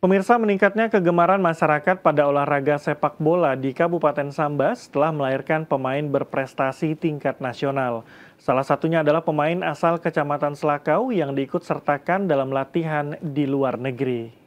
Pemirsa meningkatnya kegemaran masyarakat pada olahraga sepak bola di Kabupaten Sambas telah melahirkan pemain berprestasi tingkat nasional. Salah satunya adalah pemain asal Kecamatan Selakau yang diikut sertakan dalam latihan di luar negeri.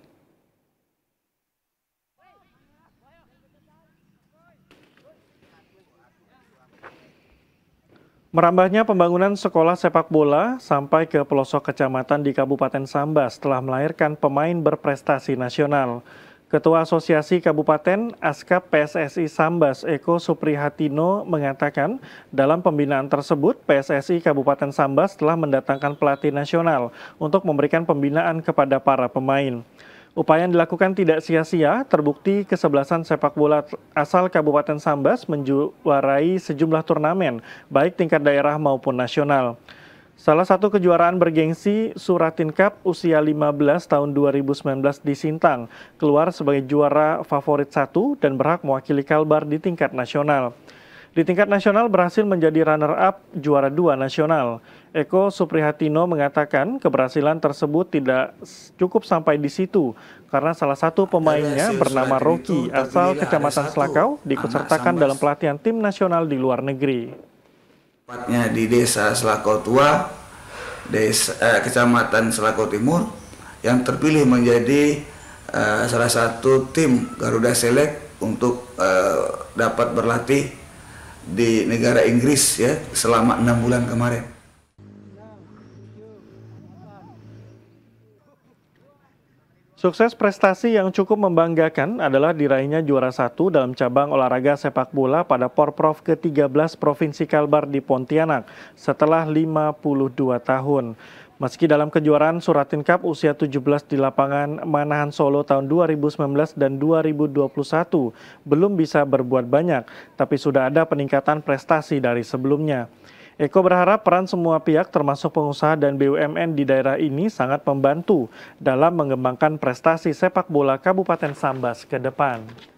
Merambahnya pembangunan sekolah sepak bola sampai ke pelosok kecamatan di Kabupaten Sambas telah melahirkan pemain berprestasi nasional. Ketua Asosiasi Kabupaten Askap PSSI Sambas Eko Suprihatino mengatakan dalam pembinaan tersebut PSSI Kabupaten Sambas telah mendatangkan pelatih nasional untuk memberikan pembinaan kepada para pemain. Upaya yang dilakukan tidak sia-sia, terbukti kesebelasan sepak bola asal Kabupaten Sambas menjuarai sejumlah turnamen, baik tingkat daerah maupun nasional. Salah satu kejuaraan bergengsi Suratin Cup usia 15 tahun 2019 di Sintang keluar sebagai juara favorit satu dan berhak mewakili Kalbar di tingkat nasional. Di tingkat nasional berhasil menjadi runner-up juara dua nasional. Eko Suprihatino mengatakan keberhasilan tersebut tidak cukup sampai di situ karena salah satu pemainnya bernama Rocky asal Kecamatan Selakau dikesertakan dalam pelatihan tim nasional di luar negeri. Tempatnya di Desa Selakau Tua, Desa, eh, Kecamatan Selakau Timur yang terpilih menjadi eh, salah satu tim Garuda Select untuk eh, dapat berlatih di negara Inggris ya selama enam bulan kemarin. Sukses prestasi yang cukup membanggakan adalah diraihnya juara satu dalam cabang olahraga sepak bola pada Porprov ke-13 Provinsi Kalbar di Pontianak setelah 52 tahun. Meski dalam kejuaraan Suratin Cup usia 17 di lapangan Manahan Solo tahun 2019 dan 2021 belum bisa berbuat banyak, tapi sudah ada peningkatan prestasi dari sebelumnya. Eko berharap peran semua pihak termasuk pengusaha dan BUMN di daerah ini sangat membantu dalam mengembangkan prestasi sepak bola Kabupaten Sambas ke depan.